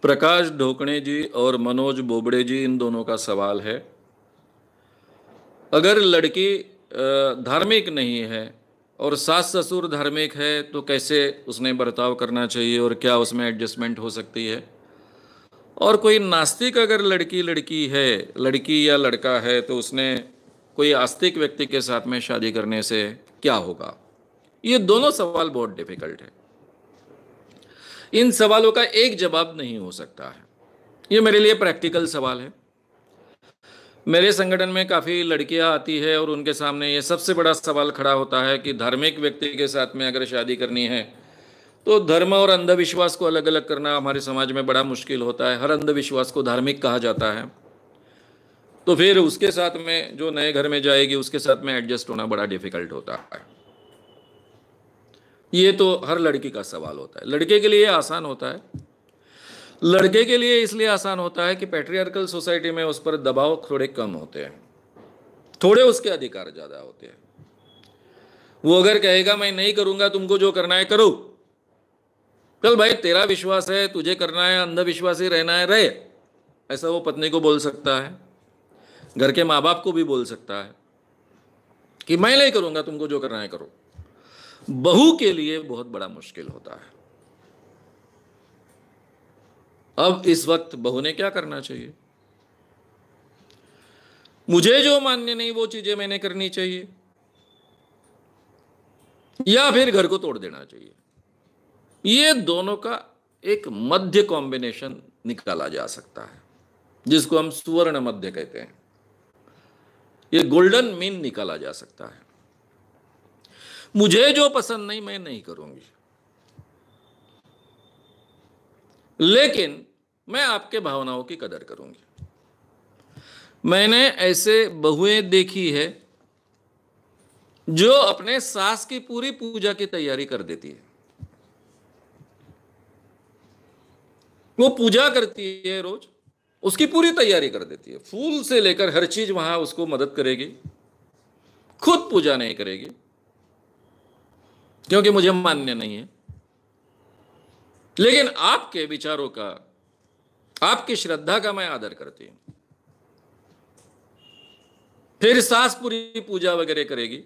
प्रकाश ढोकणे जी और मनोज बोबड़े जी इन दोनों का सवाल है अगर लड़की धार्मिक नहीं है और सास ससुर धार्मिक है तो कैसे उसने बर्ताव करना चाहिए और क्या उसमें एडजस्टमेंट हो सकती है और कोई नास्तिक अगर लड़की लड़की है लड़की या लड़का है तो उसने कोई आस्तिक व्यक्ति के साथ में शादी करने से क्या होगा ये दोनों सवाल बहुत डिफिकल्ट है इन सवालों का एक जवाब नहीं हो सकता है ये मेरे लिए प्रैक्टिकल सवाल है मेरे संगठन में काफ़ी लड़कियां आती है और उनके सामने ये सबसे बड़ा सवाल खड़ा होता है कि धार्मिक व्यक्ति के साथ में अगर शादी करनी है तो धर्म और अंधविश्वास को अलग अलग करना हमारे समाज में बड़ा मुश्किल होता है हर अंधविश्वास को धार्मिक कहा जाता है तो फिर उसके साथ में जो नए घर में जाएगी उसके साथ में एडजस्ट होना बड़ा डिफिकल्ट होता है ये तो हर लड़की का सवाल होता है लड़के के लिए आसान होता है लड़के के लिए इसलिए आसान होता है कि पेट्रियार्कल सोसाइटी में उस पर दबाव थोड़े कम होते हैं थोड़े उसके अधिकार ज़्यादा होते हैं वो अगर कहेगा मैं नहीं करूंगा तुमको जो करना है करो चल भाई तेरा विश्वास है तुझे करना है अंधविश्वासी रहना है रहे ऐसा वो पत्नी को बोल सकता है घर के माँ बाप को भी बोल सकता है कि मैं नहीं करूंगा तुमको जो करना है करो बहू के लिए बहुत बड़ा मुश्किल होता है अब इस वक्त बहू ने क्या करना चाहिए मुझे जो मान्य नहीं वो चीजें मैंने करनी चाहिए या फिर घर को तोड़ देना चाहिए ये दोनों का एक मध्य कॉम्बिनेशन निकाला जा सकता है जिसको हम सुवर्ण मध्य कहते हैं ये गोल्डन मीन निकाला जा सकता है मुझे जो पसंद नहीं मैं नहीं करूंगी लेकिन मैं आपके भावनाओं की कदर करूंगी मैंने ऐसे बहुएं देखी है जो अपने सास की पूरी पूजा की तैयारी कर देती है वो पूजा करती है रोज उसकी पूरी तैयारी कर देती है फूल से लेकर हर चीज वहां उसको मदद करेगी खुद पूजा नहीं करेगी क्योंकि मुझे मान्य नहीं है लेकिन आपके विचारों का आपकी श्रद्धा का मैं आदर करती हूं फिर सास पूरी पूजा वगैरह करेगी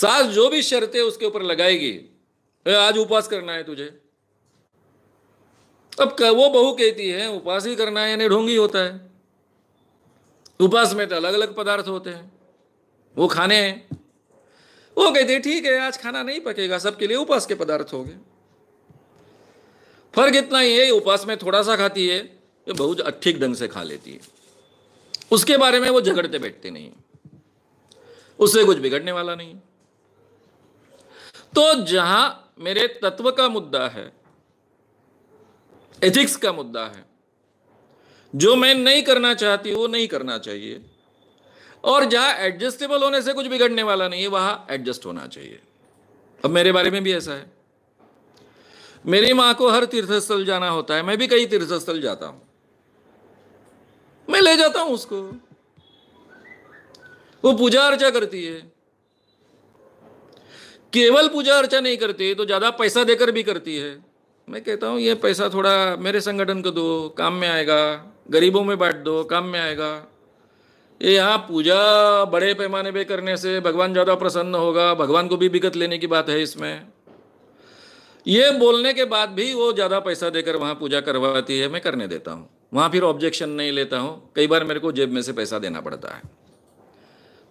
सास जो भी शर्तें उसके ऊपर लगाएगी आज उपवास करना है तुझे अब वो बहु कहती है उपास ही करना है यानी ढोंगी होता है उपास में तो अलग अलग पदार्थ होते हैं वो खाने हैं वो कहती है ठीक है आज खाना नहीं पकेगा सबके लिए उपास के पदार्थ हो गए फर्क इतना ही है उपास में थोड़ा सा खाती है ये बहुत ठीक ढंग से खा लेती है उसके बारे में वो झगड़ते बैठते नहीं उससे कुछ बिगड़ने वाला नहीं तो जहां मेरे तत्व का मुद्दा है एथिक्स का मुद्दा है जो मैं नहीं करना चाहती वो नहीं करना चाहिए और जहां एडजस्टेबल होने से कुछ बिगड़ने वाला नहीं है वहां एडजस्ट होना चाहिए अब मेरे बारे में भी ऐसा है मेरी मां को हर तीर्थस्थल जाना होता है मैं भी कई तीर्थस्थल जाता हूं मैं ले जाता हूं उसको वो पूजा अर्चा करती है केवल पूजा अर्चा नहीं करती तो ज्यादा पैसा देकर भी करती है मैं कहता हूँ ये पैसा थोड़ा मेरे संगठन को दो काम में आएगा गरीबों में बांट दो काम में आएगा ये यहाँ पूजा बड़े पैमाने पे करने से भगवान ज़्यादा प्रसन्न होगा भगवान को भी बिकत लेने की बात है इसमें ये बोलने के बाद भी वो ज़्यादा पैसा देकर वहाँ पूजा करवाती है मैं करने देता हूँ वहाँ फिर ऑब्जेक्शन नहीं लेता हूँ कई बार मेरे को जेब में से पैसा देना पड़ता है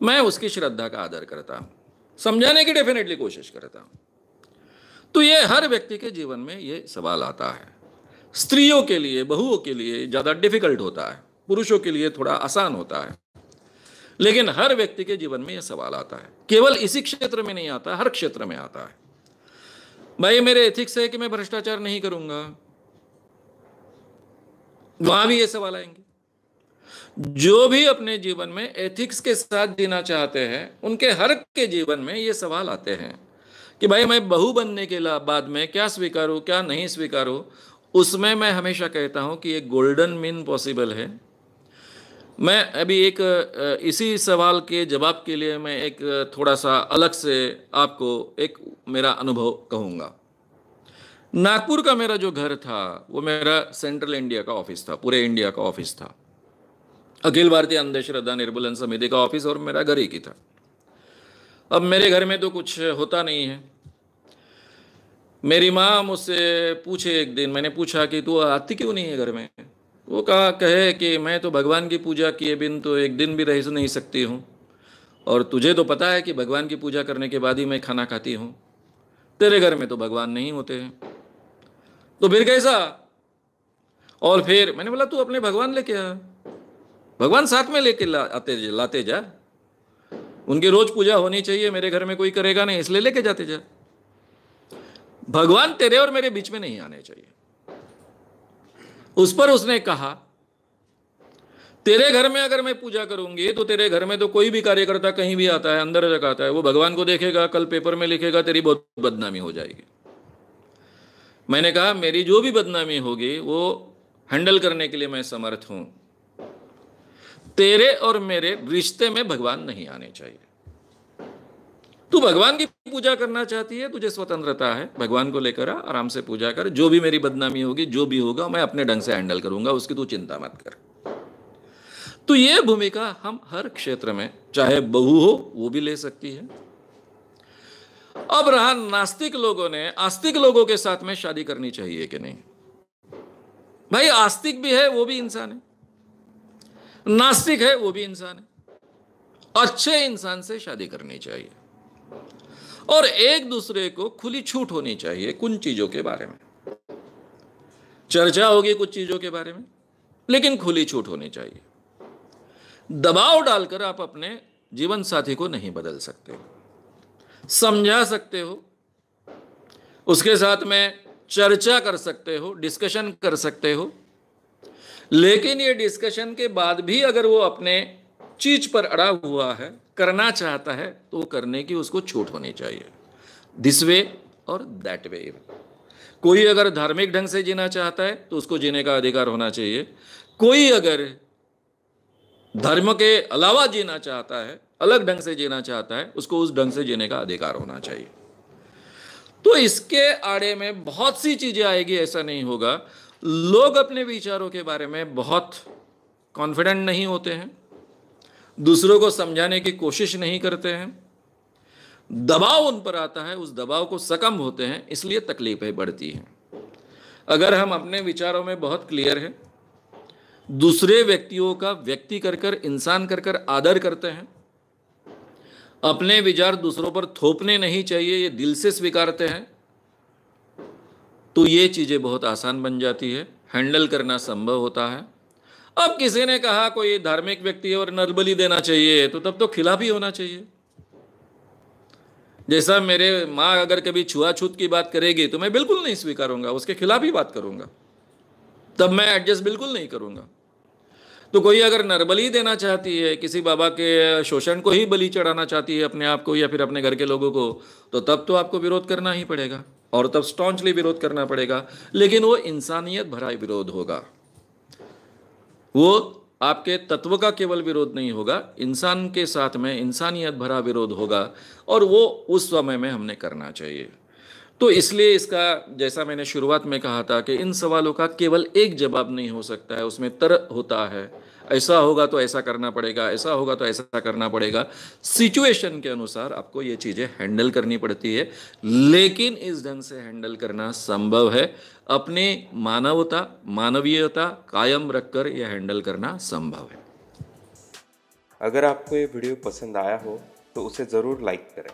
मैं उसकी श्रद्धा का आदर करता हूँ समझाने की डेफिनेटली कोशिश करता हूँ तो ये हर व्यक्ति के जीवन में ये सवाल आता है स्त्रियों के लिए बहुओं के लिए ज़्यादा डिफिकल्ट होता है पुरुषों के लिए थोड़ा आसान होता है लेकिन हर व्यक्ति के जीवन में यह सवाल आता है केवल इसी क्षेत्र में नहीं आता हर क्षेत्र में आता है भाई मेरे एथिक्स है कि मैं भ्रष्टाचार नहीं करूंगा वहां भी ये सवाल आएंगे जो भी अपने जीवन में एथिक्स के साथ जीना चाहते हैं उनके हर के जीवन में ये सवाल आते हैं कि भाई मैं बहू बनने के बाद में क्या स्वीकारूँ क्या नहीं स्वीकारूँ उसमें मैं हमेशा कहता हूँ कि एक गोल्डन मीन पॉसिबल है मैं अभी एक इसी सवाल के जवाब के लिए मैं एक थोड़ा सा अलग से आपको एक मेरा अनुभव कहूँगा नागपुर का मेरा जो घर था वो मेरा सेंट्रल इंडिया का ऑफिस था पूरे इंडिया का ऑफिस था अखिल भारतीय अंधश्रद्धा निर्मूलन समिति का ऑफिस और मेरा घर एक ही था अब मेरे घर में तो कुछ होता नहीं है मेरी माँ मुझसे पूछे एक दिन मैंने पूछा कि तू आती क्यों नहीं है घर में वो कहा कहे कि मैं तो भगवान की पूजा किए बिन तो एक दिन भी रह नहीं सकती हूँ और तुझे तो पता है कि भगवान की पूजा करने के बाद ही मैं खाना खाती हूँ तेरे घर में तो भगवान नहीं होते हैं तो फिर कैसा और फिर मैंने बोला तू अपने भगवान लेके आ भगवान साथ में लेके ला, आते लाते जा उनकी रोज पूजा होनी चाहिए मेरे घर में कोई करेगा नहीं इसलिए लेके जाते जा भगवान तेरे और मेरे बीच में नहीं आने चाहिए उस पर उसने कहा तेरे घर में अगर मैं पूजा करूंगी तो तेरे घर में तो कोई भी कार्यकर्ता कहीं भी आता है अंदर जगह आता है वो भगवान को देखेगा कल पेपर में लिखेगा तेरी बहुत बदनामी हो जाएगी मैंने कहा मेरी जो भी बदनामी होगी वो हैंडल करने के लिए मैं समर्थ हूं तेरे और मेरे रिश्ते में भगवान नहीं आने चाहिए तू भगवान की पूजा करना चाहती है तुझे स्वतंत्रता है भगवान को लेकर आ आराम से पूजा कर जो भी मेरी बदनामी होगी जो भी होगा मैं अपने ढंग से हैंडल करूंगा उसकी तू चिंता मत कर तो ये भूमिका हम हर क्षेत्र में चाहे बहु हो वो भी ले सकती है अब रहा नास्तिक लोगों ने आस्तिक लोगों के साथ में शादी करनी चाहिए कि नहीं भाई आस्तिक भी है वो भी इंसान है नास्तिक है वो भी इंसान है अच्छे इंसान से शादी करनी चाहिए और एक दूसरे को खुली छूट होनी चाहिए कुछ चीजों के बारे में चर्चा होगी कुछ चीजों के बारे में लेकिन खुली छूट होनी चाहिए दबाव डालकर आप अपने जीवन साथी को नहीं बदल सकते समझा सकते हो उसके साथ में चर्चा कर सकते हो डिस्कशन कर सकते हो लेकिन ये डिस्कशन के बाद भी अगर वो अपने चीज पर अड़ा हुआ है करना चाहता है तो करने की उसको छूट होनी चाहिए दिस वे और दैट वे कोई अगर धार्मिक ढंग से जीना चाहता है तो उसको जीने का अधिकार होना चाहिए कोई अगर धर्म के अलावा जीना चाहता है अलग ढंग से जीना चाहता है उसको उस ढंग से जीने का अधिकार होना चाहिए तो इसके आड़े में बहुत सी चीजें आएगी ऐसा नहीं होगा लोग अपने विचारों के बारे में बहुत कॉन्फिडेंट नहीं होते हैं दूसरों को समझाने की कोशिश नहीं करते हैं दबाव उन पर आता है उस दबाव को सकम होते हैं इसलिए तकलीफें बढ़ती हैं अगर हम अपने विचारों में बहुत क्लियर हैं दूसरे व्यक्तियों का व्यक्ति कर कर इंसान कर कर आदर करते हैं अपने विचार दूसरों पर थोपने नहीं चाहिए ये दिल से स्वीकारते हैं तो ये चीज़ें बहुत आसान बन जाती है हैंडल करना संभव होता है अब किसी ने कहा कोई धार्मिक व्यक्ति है और नरबली देना चाहिए तो तब तो खिलाफ ही होना चाहिए जैसा मेरे माँ अगर कभी छुआछूत की बात करेगी तो मैं बिल्कुल नहीं स्वीकारूंगा उसके खिलाफ ही बात करूंगा तब मैं एडजस्ट बिल्कुल नहीं करूंगा तो कोई अगर नरबली देना चाहती है किसी बाबा के शोषण को ही बलि चढ़ाना चाहती है अपने आप को या फिर अपने घर के लोगों को तो तब तो आपको विरोध करना ही पड़ेगा और तब स्टॉन्चली विरोध करना पड़ेगा लेकिन वो इंसानियत भरा विरोध होगा वो आपके तत्व का केवल विरोध नहीं होगा इंसान के साथ में इंसानियत भरा विरोध होगा और वो उस समय में हमने करना चाहिए तो इसलिए इसका जैसा मैंने शुरुआत में कहा था कि इन सवालों का केवल एक जवाब नहीं हो सकता है उसमें तर होता है ऐसा होगा तो ऐसा करना पड़ेगा ऐसा होगा तो ऐसा करना पड़ेगा सिचुएशन के अनुसार आपको ये चीज़ें हैंडल करनी पड़ती है लेकिन इस ढंग से हैंडल करना संभव है अपने मानवता मानवीयता कायम रखकर यह हैंडल करना संभव है अगर आपको ये वीडियो पसंद आया हो तो उसे ज़रूर लाइक करें